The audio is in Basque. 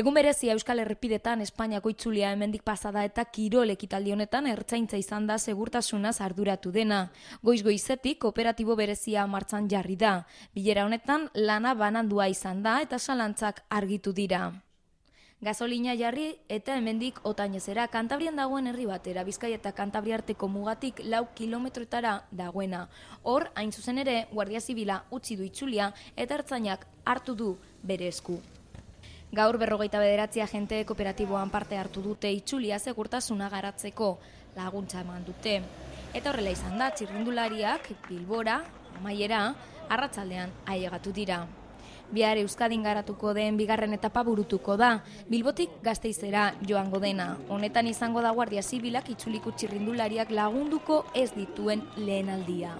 Egun berezia Euskal Herripidetan Espainiako itzulia hemendik pasada eta kirol ekitaldi honetan ertzaintza izan da segurtasunaz arduratu dena. Goiz goizetik operatibo berezia martzan jarri da. Bilera honetan lana banandua izan da eta salantzak argitu dira. Gasolina jarri eta hemendik otainezera Kantabrian dagoen herri batera, Bizkaia eta kantabriarteko mugatik lau kilometroetara dagoena. Hor, hain zuzen ere, Guardia Zibila utzi du itzulia eta ertzainak hartu du bere esku. Gaur berrogeita bederatzi agente kooperatiboan parte hartu dute itxulia segurtasuna garatzeko laguntza eman dute. Eta horrela izan da, txirrindulariak, bilbora, amaiera, arratsaldean ailegatu dira. Bihar Euskadin garatuko den bigarren etapa burutuko da, bilbotik gazteizera joango dena. Honetan izango da Guardia Zibilak itxuliku txirrindulariak lagunduko ez dituen lehen aldia.